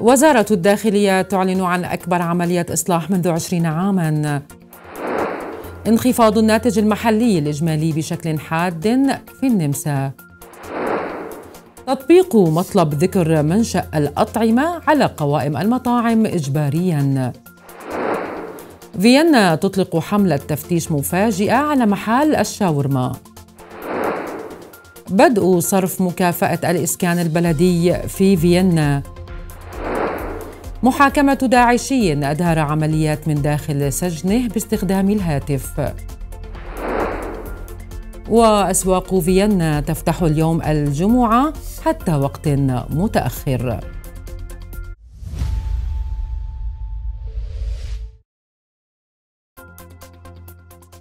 وزارة الداخلية تعلن عن أكبر عملية إصلاح منذ عشرين عاماً انخفاض الناتج المحلي الإجمالي بشكل حاد في النمسا تطبيق مطلب ذكر منشأ الأطعمة على قوائم المطاعم إجبارياً فيينا تطلق حملة تفتيش مفاجئة على محل الشاورما بدء صرف مكافأة الإسكان البلدي في فيينا محاكمة داعشي أدار عمليات من داخل سجنه باستخدام الهاتف وأسواق فيينا تفتح اليوم الجمعة حتى وقت متأخر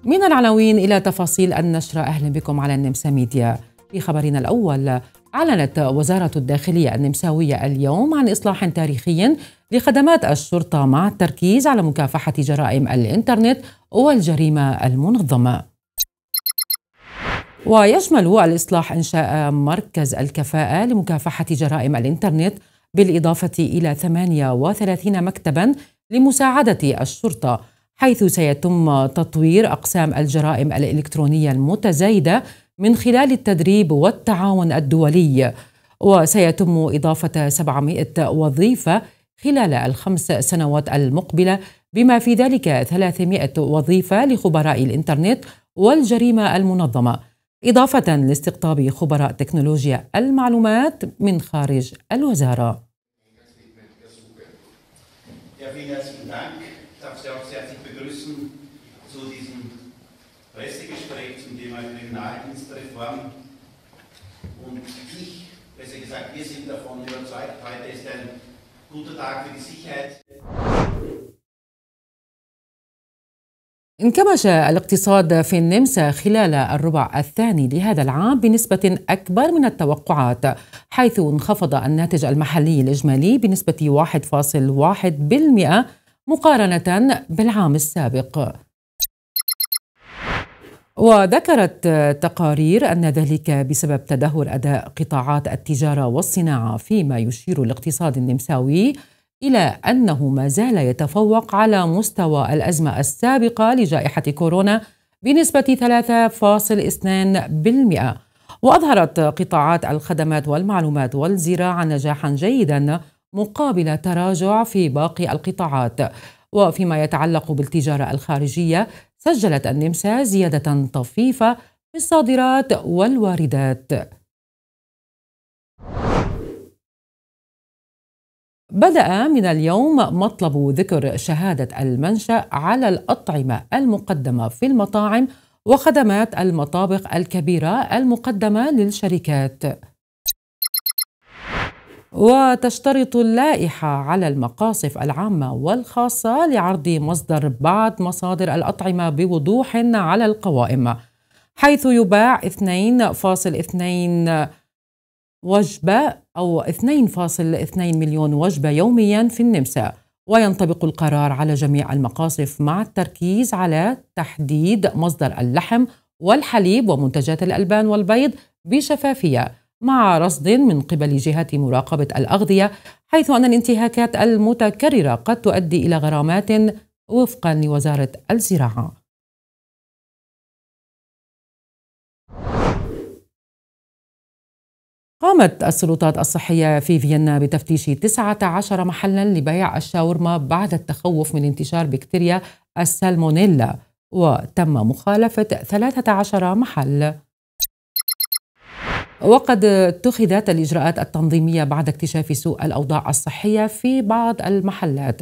من العناوين إلى تفاصيل النشرة أهلا بكم على النمسا ميديا في خبرنا الأول أعلنت وزارة الداخلية النمساوية اليوم عن إصلاح تاريخي لخدمات الشرطة مع التركيز على مكافحة جرائم الإنترنت والجريمة المنظمة. ويشمل الإصلاح إنشاء مركز الكفاءة لمكافحة جرائم الإنترنت بالإضافة إلى 38 مكتبا لمساعدة الشرطة حيث سيتم تطوير أقسام الجرائم الإلكترونية المتزايدة من خلال التدريب والتعاون الدولي وسيتم إضافة 700 وظيفة خلال الخمس سنوات المقبلة بما في ذلك 300 وظيفة لخبراء الإنترنت والجريمة المنظمة إضافة لاستقطاب خبراء تكنولوجيا المعلومات من خارج الوزارة Ich darf Sie auch herzlich begrüßen Pressegespräch zum Thema Kriminaldienstreform. Und ich, besser gesagt, wir sind davon überzeugt, heute ist ein guter Tag für die Sicherheit. انكمش الاقتصاد في النمسا خلال الربع الثاني لهذا العام بنسبة أكبر من التوقعات حيث انخفض الناتج المحلي الإجمالي بنسبة 1.1% مقارنة بالعام السابق وذكرت تقارير أن ذلك بسبب تدهور أداء قطاعات التجارة والصناعة فيما يشير الاقتصاد النمساوي إلى أنه ما زال يتفوق على مستوى الأزمة السابقة لجائحة كورونا بنسبة 3.2% وأظهرت قطاعات الخدمات والمعلومات والزراعة نجاحا جيدا مقابل تراجع في باقي القطاعات وفيما يتعلق بالتجارة الخارجية سجلت النمسا زيادة طفيفة في الصادرات والواردات بدأ من اليوم مطلب ذكر شهادة المنشأ على الأطعمة المقدمة في المطاعم وخدمات المطابخ الكبيرة المقدمة للشركات وتشترط اللائحة على المقاصف العامة والخاصة لعرض مصدر بعض مصادر الأطعمة بوضوح على القوائم حيث يباع 2.2 وجبة أو 2.2 مليون وجبة يوميا في النمسا وينطبق القرار على جميع المقاصف مع التركيز على تحديد مصدر اللحم والحليب ومنتجات الألبان والبيض بشفافية مع رصد من قبل جهات مراقبة الأغذية حيث أن الانتهاكات المتكررة قد تؤدي إلى غرامات وفقا لوزارة الزراعة قامت السلطات الصحية في فيينا بتفتيش 19 محلا لبيع الشاورما بعد التخوف من انتشار بكتيريا السالمونيلا وتم مخالفة 13 محل وقد اتخذت الإجراءات التنظيمية بعد اكتشاف سوء الأوضاع الصحية في بعض المحلات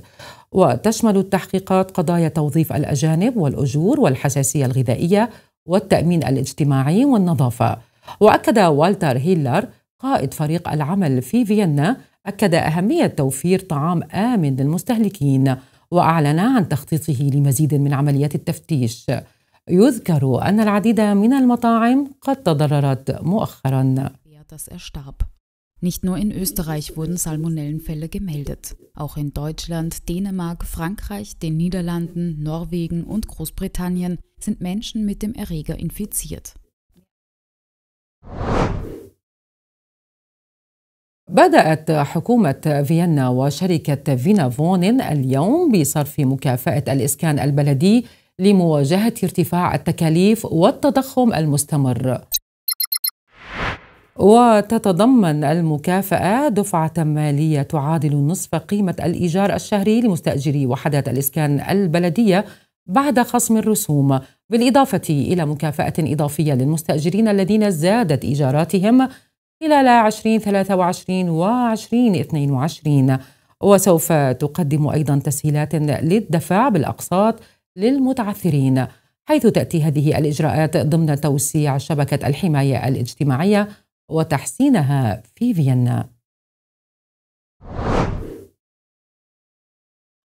وتشمل التحقيقات قضايا توظيف الأجانب والأجور والحساسية الغذائية والتأمين الاجتماعي والنظافة وأكد والتر هيلر قائد فريق العمل في فيينا أكد أهمية توفير طعام آمن للمستهلكين وأعلن عن تخطيطه لمزيد من عمليات التفتيش يذكر أن العديد من المطاعم قد تضررت مؤخرا Nicht nur in Österreich wurden Salmonellenfälle gemeldet. Auch in Deutschland, Dänemark, Frankreich, den Niederlanden, Norwegen und Großbritannien sind Menschen mit dem Erreger infiziert. بدأت حكومة فيينا وشركة فينا فونين اليوم بصرف مكافأة الإسكان البلدي لمواجهة ارتفاع التكاليف والتضخم المستمر وتتضمن المكافأة دفعة مالية تعادل نصف قيمة الإيجار الشهري لمستأجري وحدات الإسكان البلدية بعد خصم الرسوم بالإضافة إلى مكافأة إضافية للمستأجرين الذين زادت إيجاراتهم خلال 2023 و 2022 وسوف تقدم أيضا تسهيلات للدفع بالأقساط للمتعثرين حيث تأتي هذه الإجراءات ضمن توسيع شبكة الحماية الاجتماعية وتحسينها في فيينا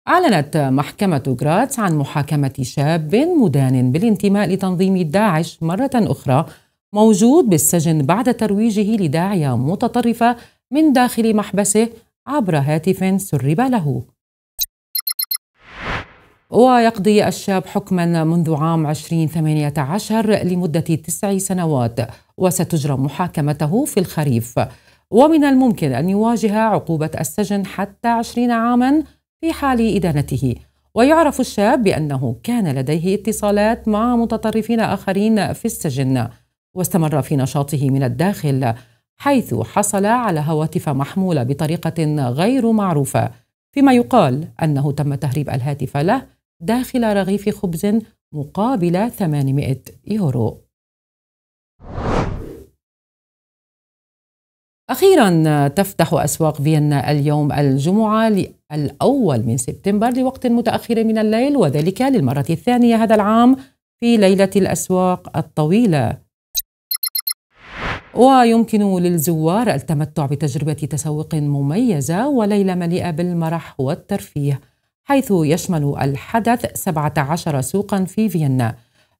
أعلنت محكمة غراتس عن محاكمة شاب مدان بالانتماء لتنظيم داعش مرة أخرى موجود بالسجن بعد ترويجه لداعية متطرفة من داخل محبسه عبر هاتف سرب له ويقضي الشاب حكما منذ عام 2018 لمدة تسع سنوات وستجرى محاكمته في الخريف ومن الممكن أن يواجه عقوبة السجن حتى 20 عاما في حال إدانته ويعرف الشاب بأنه كان لديه اتصالات مع متطرفين آخرين في السجن واستمر في نشاطه من الداخل حيث حصل على هواتف محمولة بطريقة غير معروفة فيما يقال أنه تم تهريب الهاتف له داخل رغيف خبز مقابل 800 يورو. أخيرا تفتح أسواق فيينا اليوم الجمعة الأول من سبتمبر لوقت متأخر من الليل وذلك للمرة الثانية هذا العام في ليلة الأسواق الطويلة ويمكن للزوار التمتع بتجربة تسوق مميزة وليلة مليئة بالمرح والترفيه حيث يشمل الحدث 17 سوقا في فيينا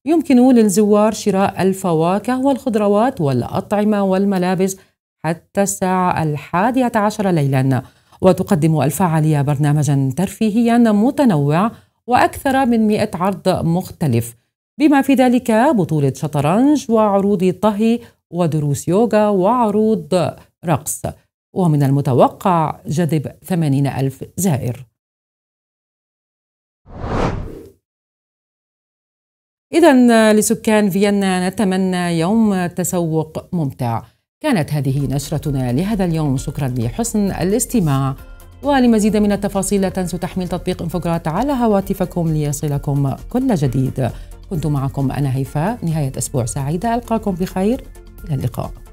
يمكن للزوار شراء الفواكه والخضروات والأطعمة والملابس حتى الساعة الحادية عشر ليلا وتقدم الفعالية برنامجا ترفيهيا متنوع وأكثر من 100 عرض مختلف بما في ذلك بطولة شطرنج وعروض طهي ودروس يوغا وعروض رقص ومن المتوقع جذب ثمانين ألف زائر إذا لسكان فيينا نتمنى يوم تسوق ممتع كانت هذه نشرتنا لهذا اليوم شكرا لحسن الاستماع ولمزيد من التفاصيل لا تنسوا تحميل تطبيق انفوجرات على هواتفكم ليصلكم كل جديد كنت معكم أنا هيفاء نهاية أسبوع سعيدة ألقاكم بخير إلى اللقاء